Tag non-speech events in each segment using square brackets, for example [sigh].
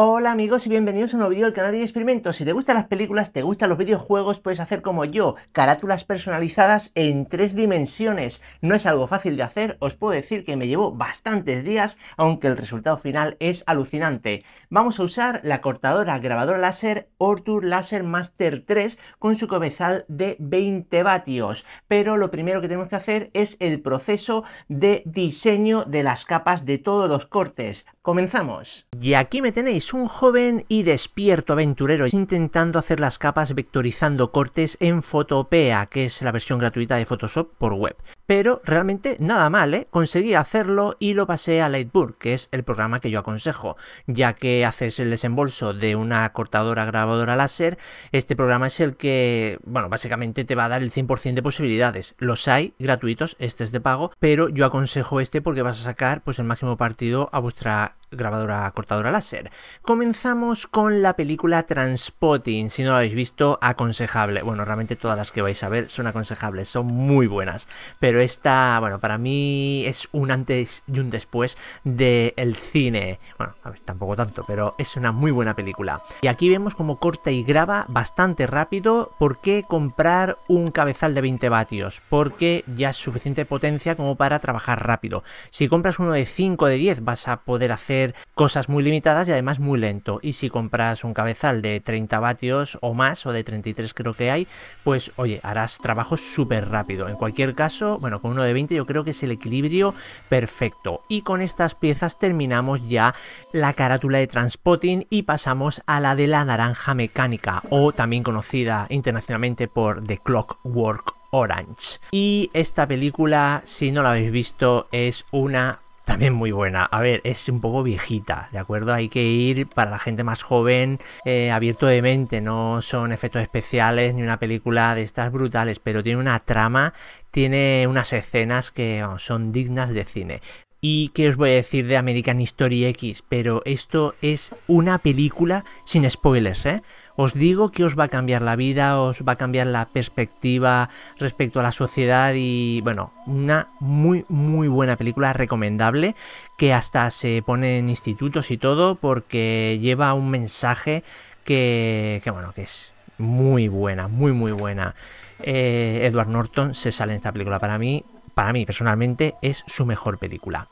Hola amigos y bienvenidos a un nuevo vídeo del canal de Experimentos. Si te gustan las películas, te gustan los videojuegos, puedes hacer como yo, carátulas personalizadas en tres dimensiones. No es algo fácil de hacer, os puedo decir que me llevó bastantes días, aunque el resultado final es alucinante. Vamos a usar la cortadora grabadora láser Ortur Laser Master 3 con su cabezal de 20 vatios. Pero lo primero que tenemos que hacer es el proceso de diseño de las capas de todos los cortes. Comenzamos. Y aquí me tenéis un joven y despierto aventurero intentando hacer las capas vectorizando cortes en Photopea, que es la versión gratuita de Photoshop por web. Pero realmente nada mal, ¿eh? Conseguí hacerlo y lo pasé a Lightburg, que es el programa que yo aconsejo, ya que haces el desembolso de una cortadora grabadora láser, este programa es el que, bueno, básicamente te va a dar el 100% de posibilidades. Los hay gratuitos, este es de pago, pero yo aconsejo este porque vas a sacar pues el máximo partido a vuestra grabadora cortadora láser. Comenzamos con la película Transpotting. Si no la habéis visto, aconsejable. Bueno, realmente todas las que vais a ver son aconsejables, son muy buenas. Pero esta, bueno, para mí es un antes y un después del cine. Bueno, a ver, tampoco tanto, pero es una muy buena película. Y aquí vemos cómo corta y graba bastante rápido. ¿Por qué comprar un cabezal de 20 vatios? Porque ya es suficiente potencia como para trabajar rápido. Si compras uno de 5 o de 10 vas a poder hacer cosas muy limitadas y además muy lento. Y si compras un cabezal de 30 vatios o más, o de 33 creo que hay, pues oye, harás trabajo súper rápido. En cualquier caso, bueno, con uno de 20 yo creo que es el equilibrio perfecto. Y con estas piezas terminamos ya la carátula de Transpotting y pasamos a la de la naranja mecánica, o también conocida internacionalmente por The Clockwork Orange. Y esta película, si no la habéis visto, es una también muy buena. A ver, es un poco viejita, ¿de acuerdo? Hay que ir para la gente más joven, eh, abierto de mente, no son efectos especiales ni una película de estas brutales, pero tiene una trama, tiene unas escenas que son dignas de cine. ¿Y qué os voy a decir de American History X? Pero esto es una película sin spoilers, ¿eh? Os digo que os va a cambiar la vida, os va a cambiar la perspectiva respecto a la sociedad y bueno, una muy muy buena película recomendable que hasta se pone en institutos y todo porque lleva un mensaje que, bueno, que es muy buena, muy muy buena. Eh, Edward Norton se sale en esta película. Para mí, para mí personalmente, es su mejor película.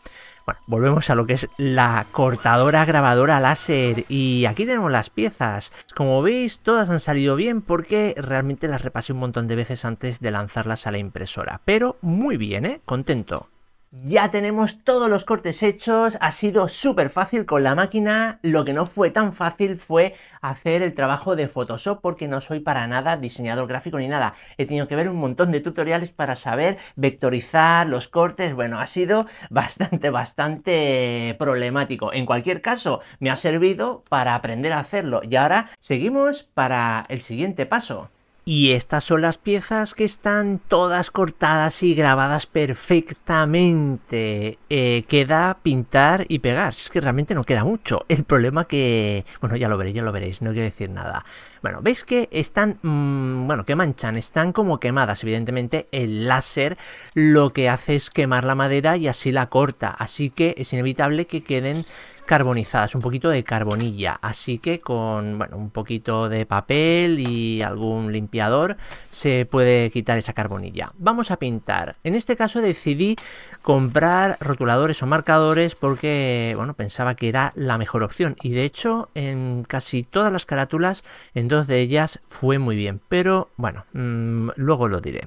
Bueno, volvemos a lo que es la cortadora grabadora láser y aquí tenemos las piezas. Como veis todas han salido bien porque realmente las repasé un montón de veces antes de lanzarlas a la impresora, pero muy bien, ¿eh? Contento. Ya tenemos todos los cortes hechos, ha sido súper fácil con la máquina, lo que no fue tan fácil fue hacer el trabajo de Photoshop porque no soy para nada diseñador gráfico ni nada. He tenido que ver un montón de tutoriales para saber vectorizar los cortes, bueno, ha sido bastante, bastante problemático. En cualquier caso, me ha servido para aprender a hacerlo y ahora seguimos para el siguiente paso. Y estas son las piezas que están todas cortadas y grabadas perfectamente. Eh, queda pintar y pegar. Es que realmente no queda mucho. El problema que... Bueno, ya lo veréis, ya lo veréis. No quiero decir nada. Bueno, veis que están... Mm, bueno, que manchan. Están como quemadas. Evidentemente el láser lo que hace es quemar la madera y así la corta. Así que es inevitable que queden carbonizadas, un poquito de carbonilla. Así que con bueno, un poquito de papel y algún limpiador se puede quitar esa carbonilla. Vamos a pintar. En este caso decidí comprar rotuladores o marcadores porque bueno, pensaba que era la mejor opción. Y de hecho en casi todas las carátulas, en dos de ellas fue muy bien. Pero bueno, mm, luego lo diré.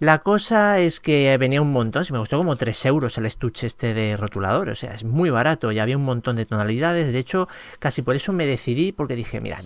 La cosa es que venía un montón, si me gustó como 3 euros el estuche este de rotulador, o sea, es muy barato y había un montón de tonalidades, de hecho, casi por eso me decidí porque dije, mira,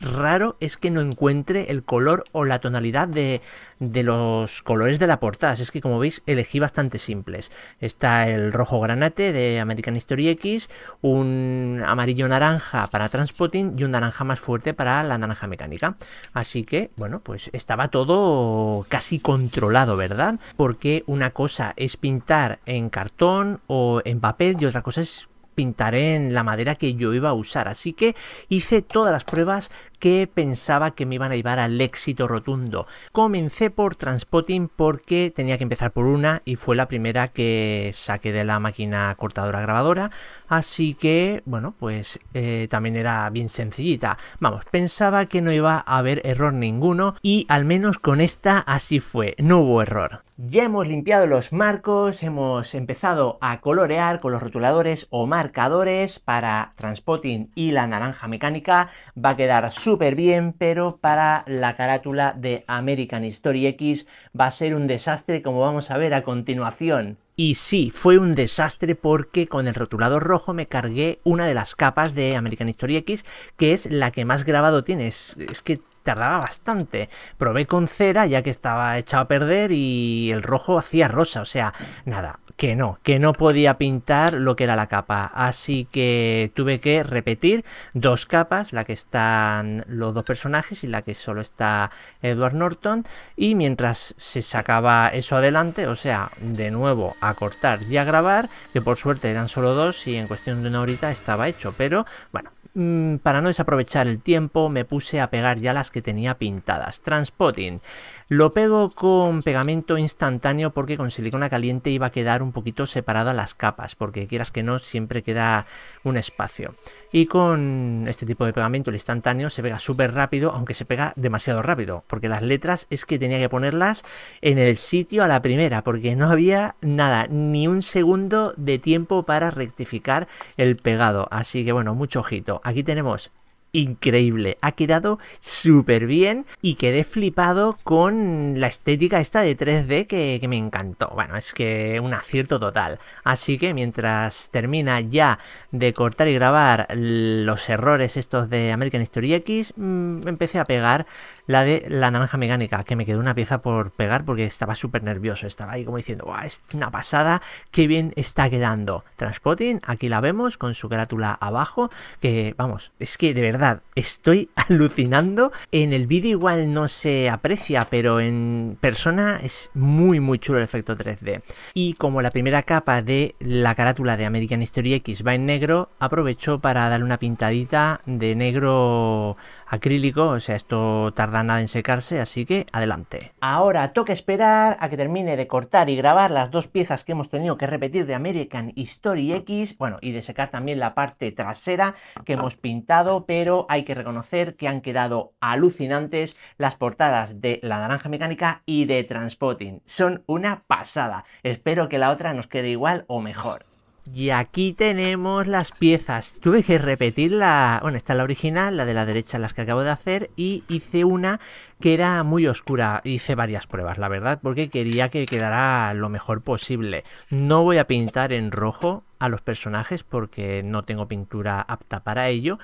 raro es que no encuentre el color o la tonalidad de, los colores de la portada. Así es que como veis elegí bastante simples. Está el rojo granate de American History X, un amarillo naranja para Transpotting y un naranja más fuerte para la naranja mecánica. Así que, bueno, pues estaba todo casi controlado, ¿verdad? Porque una cosa es pintar en cartón o en papel y otra cosa es pintaré en la madera que yo iba a usar. Así que hice todas las pruebas que pensaba que me iban a llevar al éxito rotundo. Comencé por Transpotting porque tenía que empezar por una y fue la primera que saqué de la máquina cortadora grabadora. Así que, bueno, pues eh, también era bien sencillita. Vamos, pensaba que no iba a haber error ninguno y al menos con esta así fue, no hubo error. Ya hemos limpiado los marcos, hemos empezado a colorear con los rotuladores o marcadores para Transpotting y la naranja mecánica. Va a quedar súper bien, pero para la carátula de American History X va a ser un desastre como vamos a ver a continuación. Y sí, fue un desastre porque con el rotulador rojo me cargué una de las capas de American History X, que es la que más grabado tienes. es que tardaba bastante. Probé con cera ya que estaba echado a perder y el rojo hacía rosa, o sea, nada, que no, que no podía pintar lo que era la capa. Así que tuve que repetir dos capas, la que están los dos personajes y la que solo está Edward Norton. Y mientras se sacaba eso adelante, o sea, de nuevo a cortar y a grabar, que por suerte eran solo dos y en cuestión de una horita estaba hecho. Pero bueno, Mm, para no desaprovechar el tiempo me puse a pegar ya las que tenía pintadas. Transpotting. Lo pego con pegamento instantáneo porque con silicona caliente iba a quedar un poquito separado las capas, porque quieras que no, siempre queda un espacio. Y con este tipo de pegamento, el instantáneo, se pega súper rápido, aunque se pega demasiado rápido, porque las letras es que tenía que ponerlas en el sitio a la primera, porque no había nada, ni un segundo de tiempo para rectificar el pegado. Así que bueno, mucho ojito. Aquí tenemos increíble. Ha quedado súper bien y quedé flipado con la estética esta de 3D que, me encantó. Bueno, es que un acierto total. Así que mientras termina ya de cortar y grabar los errores estos de American History X, mm, empecé a pegar la de la naranja mecánica, que me quedó una pieza por pegar porque estaba súper nervioso, estaba ahí como diciendo, es una pasada, qué bien está quedando. Transpotting, aquí la vemos con su carátula abajo, que vamos, es que de verdad estoy [laughs] alucinando. En el vídeo igual no se aprecia, pero en persona es muy muy chulo el efecto 3D. Y como la primera capa de la carátula de American History X va en negro, aprovecho para darle una pintadita de negro acrílico, o sea, esto tarda nada en secarse, así que adelante. Ahora toca esperar a que termine de cortar y grabar las dos piezas que hemos tenido que repetir de American History X, bueno, y de secar también la parte trasera que hemos pintado, pero hay que reconocer que han quedado alucinantes las portadas de La Naranja Mecánica y de Transpotting. Son una pasada. Espero que la otra nos quede igual o mejor. Y aquí tenemos las piezas. Tuve que repetir la... Bueno, esta es la original, la de la derecha, las que acabo de hacer. Y hice una que era muy oscura. Hice varias pruebas, la verdad, porque quería que quedara lo mejor posible. No voy a pintar en rojo a los personajes porque no tengo pintura apta para ello.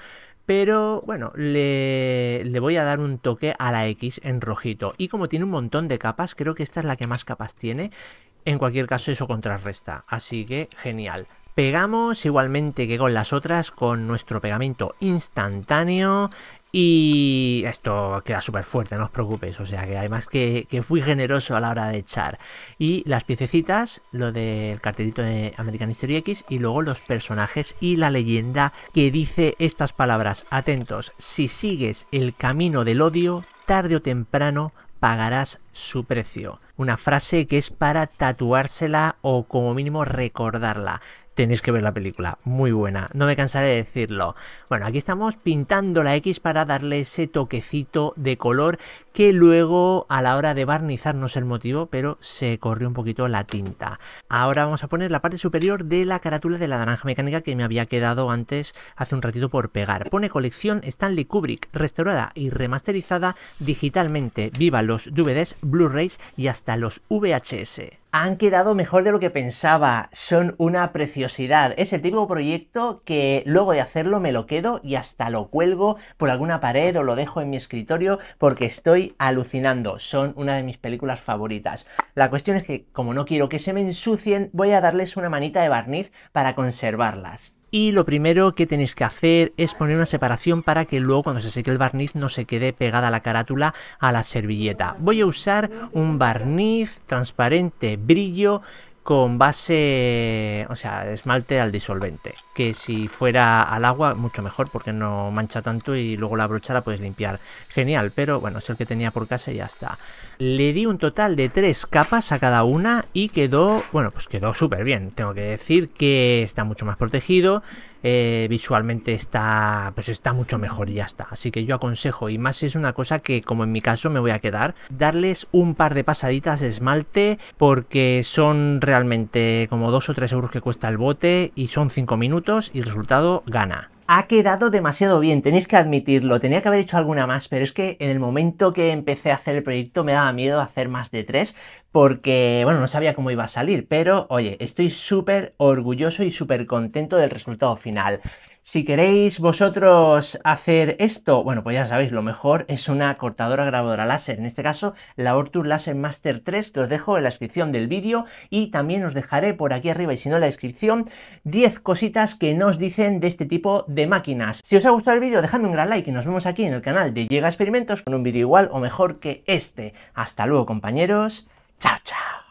Pero bueno, le, le, voy a dar un toque a la X en rojito. Y como tiene un montón de capas, creo que esta es la que más capas tiene en cualquier caso eso contrarresta, así que genial. Pegamos igualmente que con las otras con nuestro pegamento instantáneo y esto queda súper fuerte, no os preocupéis, o sea que además que, que, fui generoso a la hora de echar. Y las piececitas, lo del cartelito de American History X y luego los personajes y la leyenda que dice estas palabras. Atentos, si sigues el camino del odio, tarde o temprano pagarás su precio. Una frase que es para tatuársela o como mínimo recordarla. Tenéis que ver la película, muy buena, no me cansaré de decirlo. Bueno, aquí estamos pintando la X para darle ese toquecito de color que luego a la hora de barnizar no es el motivo, pero se corrió un poquito la tinta. Ahora vamos a poner la parte superior de la carátula de la naranja mecánica que me había quedado antes hace un ratito por pegar. Pone colección Stanley Kubrick, restaurada y remasterizada digitalmente. Viva los DVDs, Blu-rays y hasta los VHS han quedado mejor de lo que pensaba. Son una preciosidad. Es el de proyecto que luego de hacerlo me lo quedo y hasta lo cuelgo por alguna pared o lo dejo en mi escritorio porque estoy alucinando, son una de mis películas favoritas. La cuestión es que, como no quiero que se me ensucien, voy a darles una manita de barniz para conservarlas. Y lo primero que tenéis que hacer es poner una separación para que luego cuando se seque el barniz no se quede pegada la carátula a la servilleta. Voy a usar un barniz transparente brillo con base, o sea, esmalte al disolvente que si fuera al agua mucho mejor porque no mancha tanto y luego la brocha la puedes limpiar. Genial, pero bueno, es el que tenía por casa y ya está. Le di un total de tres capas a cada una y quedó, bueno, pues quedó súper bien. Tengo que decir que está mucho más protegido, eh, visualmente está, pues está mucho mejor y ya está. Así que yo aconsejo, y más es una cosa que como en mi caso me voy a quedar, darles un par de pasaditas de esmalte porque son realmente como dos o tres euros que cuesta el bote y son cinco minutos y el resultado gana. Ha quedado demasiado bien, tenéis que admitirlo. Tenía que haber hecho alguna más, pero es que en el momento que empecé a hacer el proyecto me daba miedo hacer más de tres, porque, bueno, no sabía cómo iba a salir, pero oye, estoy súper orgulloso y súper contento del resultado final. Si queréis vosotros hacer esto, bueno, pues ya sabéis, lo mejor es una cortadora grabadora láser, en este caso la Ortur Laser Master 3, que os dejo en la descripción del vídeo y también os dejaré por aquí arriba y si no en la descripción 10 cositas que nos dicen de este tipo de máquinas. Si os ha gustado el vídeo, dejadme un gran like y nos vemos aquí en el canal de Llega Experimentos con un vídeo igual o mejor que este. Hasta luego compañeros, chao chao.